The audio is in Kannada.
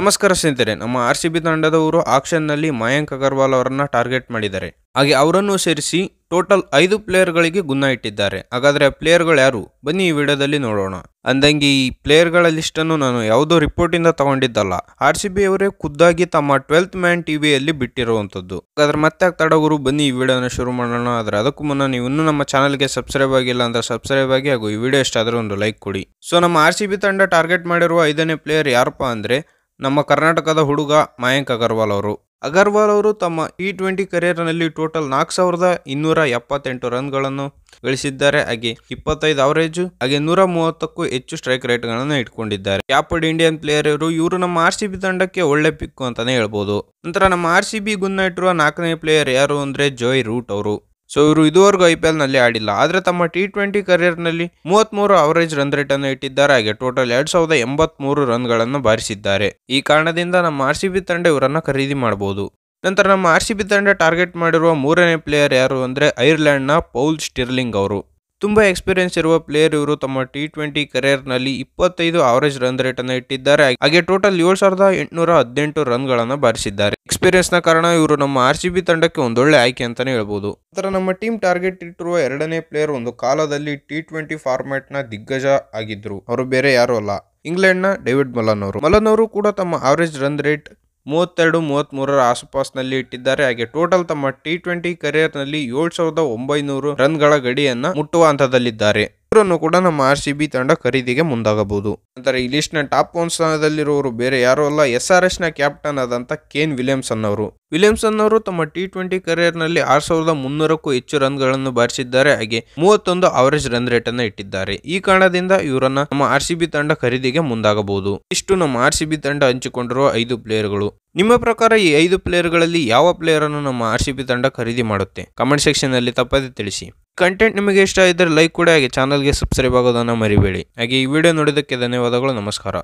ನಮಸ್ಕಾರ ಸ್ನೇಹಿತರೆ ನಮ್ಮ ಆರ್ ಸಿ ಬಿ ತಂಡದವರು ಆಕ್ಷನ್ನಲ್ಲಿ ಮಯಾಂಕ್ ಅಗರ್ವಾಲ್ ಅವರನ್ನು ಟಾರ್ಗೆಟ್ ಮಾಡಿದ್ದಾರೆ ಹಾಗೆ ಅವರನ್ನು ಸೇರಿಸಿ ಟೋಟಲ್ ಐದು ಪ್ಲೇಯರ್ಗಳಿಗೆ ಗುನ್ನ ಇಟ್ಟಿದ್ದಾರೆ ಹಾಗಾದ್ರೆ ಆ ಪ್ಲೇಯರ್ಗಳು ಯಾರು ಬನ್ನಿ ಈ ವಿಡಿಯೋದಲ್ಲಿ ನೋಡೋಣ ಅಂದಂಗೆ ಈ ಪ್ಲೇಯರ್ಗಳ ಲಿಸ್ಟನ್ನು ನಾನು ಯಾವುದೋ ರಿಪೋರ್ಟಿಂದ ತಗೊಂಡಿದ್ದಲ್ಲ ಆರ್ ಸಿ ಬಿ ಅವರೇ ಖುದ್ದಾಗಿ ತಮ್ಮ ಟ್ವೆಲ್ತ್ ಮ್ಯಾನ್ ಟಿವಿಯಲ್ಲಿ ಬಿಟ್ಟಿರುವಂಥದ್ದು ಹಾಗಾದ್ರೆ ಮತ್ತೆ ತಡವರು ಬನ್ನಿ ಈ ವಿಡಿಯೋನ ಶುರು ಮಾಡೋಣ ಆದರೆ ಅದಕ್ಕೂ ಮುನ್ನ ನೀವು ಇನ್ನೂ ನಮ್ಮ ಚಾನಲ್ಗೆ ಸಬ್ಸ್ಕ್ರೈಬ್ ಆಗಿಲ್ಲ ಅಂದರೆ ಸಬ್ಸ್ಕ್ರೈಬ್ ಆಗಿ ಹಾಗೂ ಈ ವಿಡಿಯೋ ಇಷ್ಟ ಒಂದು ಲೈಕ್ ಕೊಡಿ ಸೊ ನಮ್ಮ ಆರ್ ಸಿ ಬಿ ತಂಡ ಟಾರ್ಗೆಟ್ ಮಾಡಿರುವ ಐದನೇ ಪ್ಲೇಯರ್ ಯಾರಪ್ಪ ಅಂದರೆ ನಮ್ಮ ಕರ್ನಾಟಕದ ಹುಡುಗ ಮಯಾಂಕ್ ಅಗರ್ವಾಲ್ ಅವರು ಅಗರ್ವಾಲ್ ಅವರು ತಮ್ಮ ಟಿ ಟ್ವೆಂಟಿ ಕರಿಯರ್ನಲ್ಲಿ ಟೋಟಲ್ ನಾಲ್ಕು ಸಾವಿರದ ಇನ್ನೂರ ಎಪ್ಪತ್ತೆಂಟು ರನ್ಗಳನ್ನು ಗಳಿಸಿದ್ದಾರೆ ಹಾಗೆ ಇಪ್ಪತ್ತೈದು ಅವರೇಜು ಹಾಗೆ ನೂರ ಮೂವತ್ತಕ್ಕೂ ಹೆಚ್ಚು ಸ್ಟ್ರೈಕ್ ರೇಟ್ಗಳನ್ನು ಇಟ್ಕೊಂಡಿದ್ದಾರೆ ಕ್ಯಾಪಡ್ ಇಂಡಿಯನ್ ಪ್ಲೇಯರ್ ಇವರು ಇವರು ನಮ್ಮ ಆರ್ ಸಿ ಬಿ ತಂಡಕ್ಕೆ ಒಳ್ಳೆ ಪಿಕ್ಕು ಅಂತಾನೆ ಹೇಳ್ಬೋದು ನಂತರ ನಮ್ಮ ಆರ್ ಸಿ ಬಿ ಗುನ್ನ ಇಟ್ಟಿರುವ ನಾಲ್ಕನೇ ಪ್ಲೇಯರ್ ಯಾರು ಅಂದರೆ ಜೋಯ್ ರೂಟ್ ಅವರು ಸೊ ಇವರು ಇದುವರೆಗೂ ಐ ಪಿ ಎಲ್ ನಲ್ಲಿ ಆಡಿಲ್ಲ ಆದರೆ ತಮ್ಮ ಟಿ ಟ್ವೆಂಟಿ ಕರಿಯರ್ ನಲ್ಲಿ ಮೂವತ್ ಮೂರು ಅವರೇಜ್ ರನ್ ರೇಟ್ ಅನ್ನು ಇಟ್ಟಿದ್ದಾರೆ ಹಾಗೆ ಟೋಟಲ್ ಎರಡ್ ಸಾವಿರದ ಎಂಬತ್ ಮೂರು ರನ್ ಗಳನ್ನು ಬಾರಿಸಿದ್ದಾರೆ ಈ ಕಾರಣದಿಂದ ನಮ್ಮ ಆರ್ ಸಿ ಬಿ ತಂಡ ಇವರನ್ನ ಖರೀದಿ ಮಾಡಬಹುದು ನಂತರ ನಮ್ಮ ಆರ್ ಸಿ ಬಿ ತಂಡ ಟಾರ್ಗೆಟ್ ಮಾಡಿರುವ ಮೂರನೇ ಪ್ಲೇಯರ್ ಯಾರು ಅಂದ್ರೆ ಐರ್ಲೆಂಡ್ ನ ಪೌಲ್ ಸ್ಟಿರ್ಲಿಂಗ್ ಅವರು ತುಂಬಾ ಎಕ್ಸ್ಪೀರಿಯನ್ಸ್ ಇರುವ ಪ್ಲೇಯರ್ ಇವರು ತಮ್ಮ ಟಿ ಟ್ವೆಂಟಿ ಕರಿಯರ್ ನಲ್ಲಿ ಇಪ್ಪತ್ತೈದು ಅವರೇಜ್ ರನ್ ರೇಟ್ ಅನ್ನು ಇಟ್ಟಿದ್ದಾರೆ ಹಾಗೆ ಟೋಟಲ್ ಏಳು ಸಾವಿರದ ಎಂಟುನೂರ ಹದಿನೆಂಟು ರನ್ ಗಳನ್ನು ಬಾರಿಸಿದ್ದಾರೆ ನ ಕಾರಣ ಇವರು ನಮ್ಮ ಆರ್ ಸಿ ಬಿ ತಂಡಕ್ಕೆ ಒಂದೊಳ್ಳೆ ಆಯ್ಕೆ ಅಂತಲೇ ಹೇಳ್ಬೋದು ನಂತರ ನಮ್ಮ ಟೀಮ್ ಟಾರ್ಗೆಟ್ ಇಟ್ಟಿರುವ ಎರಡನೇ ಪ್ಲೇಯರ್ ಒಂದು ಕಾಲದಲ್ಲಿ ಟಿ ಟ್ವೆಂಟಿ ನ ದಿಗ್ಗಜ ಆಗಿದ್ರು ಅವರು ಬೇರೆ ಯಾರು ಅಲ್ಲ ಇಂಗ್ಲೆಂಡ್ನ ಡೇವಿಡ್ ಮಲನ್ ಅವರು ಮಲನ್ ಅವರು ಕೂಡ ತಮ್ಮ ಆವರೇಜ್ ರನ್ ರೇಟ್ ಮೂವತ್ತೆರಡು ಮೂವತ್ತ್ಮೂರರ ನಲ್ಲಿ ಇಟ್ಟಿದ್ದಾರೆ ಹಾಗೆ ಟೋಟಲ್ ತಮ್ಮ ಟಿ ಟ್ವೆಂಟಿ ನಲ್ಲಿ ಏಳು ಸಾವಿರದ ಒಂಬೈನೂರು ರನ್ಗಳ ಗಡಿಯನ್ನು ಮುಟ್ಟುವ ಹಂತದಲ್ಲಿದ್ದಾರೆ ಇವರನ್ನು ಕೂಡ ನಮ್ಮ ಆರ್ ಸಿ ಬಿ ತಂಡ ಖರೀದಿಗೆ ಮುಂದಾಗಬಹುದು ನಂತರ ಈ ಲಿಸ್ಟ್ ನ ಟಾಪ್ ಒನ್ ಸ್ಥಾನದಲ್ಲಿರುವವರು ಬೇರೆ ಯಾರು ಅಲ್ಲ ಎಸ್ ಆರ್ ಎಸ್ ನ ಕ್ಯಾಪ್ಟನ್ ಆದಂತ ಕೇನ್ ವಿಲಿಯಮ್ಸನ್ ಅವರು ವಿಲಿಯಮ್ಸನ್ ಅವರು ತಮ್ಮ ಟಿ ಟ್ವೆಂಟಿ ಕರಿಯರ್ ನಲ್ಲಿ ಆರ್ ಸಾವಿರದ ಮುನ್ನೂರಕ್ಕೂ ಹೆಚ್ಚು ರನ್ ಗಳನ್ನು ಬಾರಿಸಿದ್ದಾರೆ ಹಾಗೆ ಮೂವತ್ತೊಂದು ಅವರೇಜ್ ರನ್ ರೇಟ್ ಅನ್ನು ಇಟ್ಟಿದ್ದಾರೆ ಈ ಕಾರಣದಿಂದ ಇವರನ್ನ ನಮ್ಮ ಆರ್ ಸಿ ಬಿ ತಂಡ ಖರೀದಿಗೆ ಮುಂದಾಗಬಹುದು ಇಷ್ಟು ನಮ್ಮ ಆರ್ ಸಿ ಬಿ ತಂಡ ಹಂಚಿಕೊಂಡಿರುವ ಐದು ಪ್ಲೇಯರ್ ಗಳು ನಿಮ್ಮ ಪ್ರಕಾರ ಈ ಐದು ಪ್ಲೇಯರ್ ಗಳಲ್ಲಿ ಯಾವ ಪ್ಲೇಯರ್ ಅನ್ನು ನಮ್ಮ ಆರ್ ಸಿ ಬಿ ತಂಡ ಖರೀದಿ ಮಾಡುತ್ತೆ ಕಮೆಂಟ್ ಸೆಕ್ಷನ್ ನಲ್ಲಿ ತಪ್ಪದೆ ತಿಳಿಸಿ ಕಂಟೆಂಟ್ ನಿಮಗೆ ಇಷ್ಟ ಇದ್ದರೆ ಲೈಕ್ ಕೂಡ ಹಾಗೆ ಚಾನಲ್ಗೆ ಸಬ್ಸ್ಕ್ರೈಬ್ ಆಗೋದನ್ನು ಮರಿಬೇಡಿ ಹಾಗೆ ಈ ವಿಡಿಯೋ ನೋಡಿದ್ದಕ್ಕೆ ಧನ್ಯವಾದಗಳು ನಮಸ್ಕಾರ